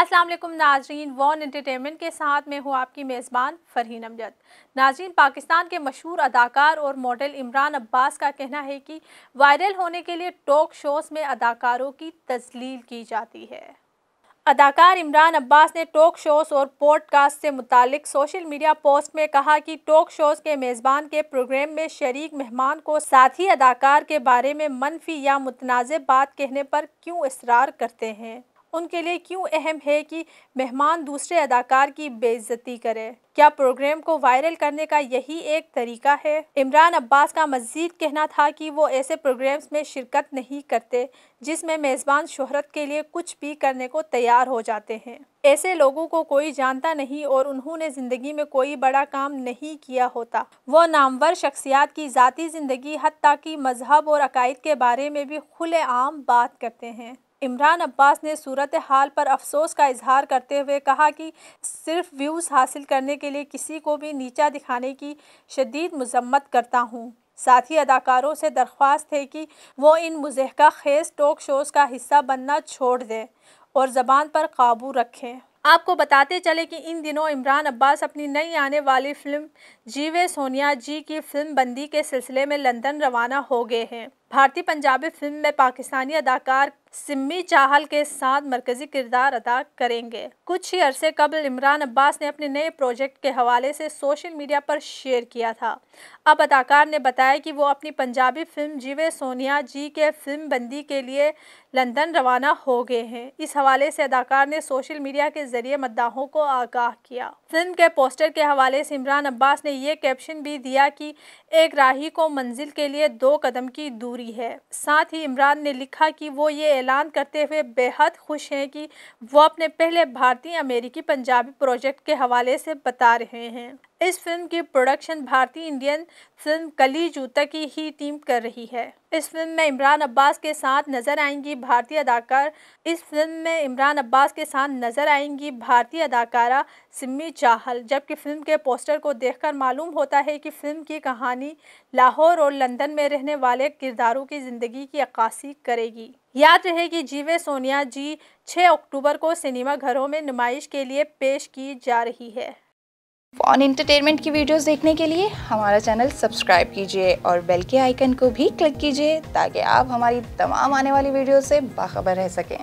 असलम नाजरीन von entertainment के साथ मैं हूँ आपकी मेज़बान फरहीन अमजद नाजरीन पाकिस्तान के मशहूर अदाकार और मॉडल इमरान अब्बास का कहना है कि वायरल होने के लिए टॉक शोज़ में अदाकारों की तजलील की जाती है अदाकार इमरान अब्बास ने टॉक शोज़ और पॉडकास्ट से मुतालिक सोशल मीडिया पोस्ट में कहा कि टॉक शोज़ के मेज़बान के प्रोग्राम में शरीक मेहमान को साथी अदाकार के बारे में मनफी या मुतनाज़ बात कहने पर क्यों इसरार करते हैं उनके लिए क्यों अहम है कि मेहमान दूसरे अदाकार की बेइज्जती करे क्या प्रोग्राम को वायरल करने का यही एक तरीका है इमरान अब्बास का मजीद कहना था कि वो ऐसे प्रोग्राम्स में शिरकत नहीं करते जिसमें मेज़बान शोहरत के लिए कुछ भी करने को तैयार हो जाते हैं ऐसे लोगों को कोई जानता नहीं और उन्होंने ज़िंदगी में कोई बड़ा काम नहीं किया होता वो नामवर शख्सियात की ज़ाती ज़िंदगी हती कि मज़हब और अकायद के बारे में भी खुलेआम बात करते हैं इमरान अब्बास ने सूरत हाल पर अफसोस का इजहार करते हुए कहा कि सिर्फ व्यूज़ हासिल करने के लिए किसी को भी नीचा दिखाने की शदीद मजम्मत करता हूँ साथ ही अदाकारों से दरख्वास्त है कि वो इन मुजहका खेज टॉक शोज़ का हिस्सा बनना छोड़ दें और ज़बान पर काबू रखें आपको बताते चले कि इन दिनों इमरान अब्बास अपनी नई आने वाली फ़िल्म जीवे सोनिया जी की फिल्म बंदी के सिलसिले में लंदन रवाना हो गए हैं भारतीय पंजाबी फिल्म में पाकिस्तानी अदाकार सिमी चाहल के साथ मरकजी किरदार अदा करेंगे कुछ ही अरसे कबल इमरान अब्बास ने अपने नए प्रोजेक्ट के हवाले से सोशल मीडिया पर शेयर किया था अब अदाकार ने बताया कि वो अपनी पंजाबी फिल्म जीवे सोनिया जी के फिल्म बंदी के लिए लंदन रवाना हो गए हैं इस हवाले से अदाकार ने सोशल मीडिया के जरिए मद्दाहों को आगाह किया फिल्म के पोस्टर के हवाले से इमरान अब्बास ने यह कैप्शन भी दिया कि एक राही को मंजिल के लिए दो कदम की दूरी पूरी है साथ ही इमरान ने लिखा कि वो ये ऐलान करते हुए बेहद खुश हैं कि वो अपने पहले भारतीय अमेरिकी पंजाबी प्रोजेक्ट के हवाले से बता रहे हैं इस फिल्म की प्रोडक्शन भारतीय इंडियन फिल्म कली जूता की ही टीम कर रही है इस फिल्म में इमरान अब्बास के साथ नजर आएंगी भारतीय अदाकार इस फिल्म में इमरान अब्बास के साथ नजर आएंगी भारतीय अदाकारा सिमी चाहल जबकि फिल्म के पोस्टर को देखकर मालूम होता है कि फिल्म की कहानी लाहौर और लंदन में रहने वाले किरदारों की ज़िंदगी की अक्सी करेगी याद रहे कि जीवे सोनिया जी 6 अक्टूबर को सिनेमा घरों में नुमाइश के लिए पेश की जा रही है फॉन इंटरटेनमेंट की वीडियोस देखने के लिए हमारा चैनल सब्सक्राइब कीजिए और बेल के आइकन को भी क्लिक कीजिए ताकि आप हमारी तमाम आने वाली वीडियो से बाखबर रह सकें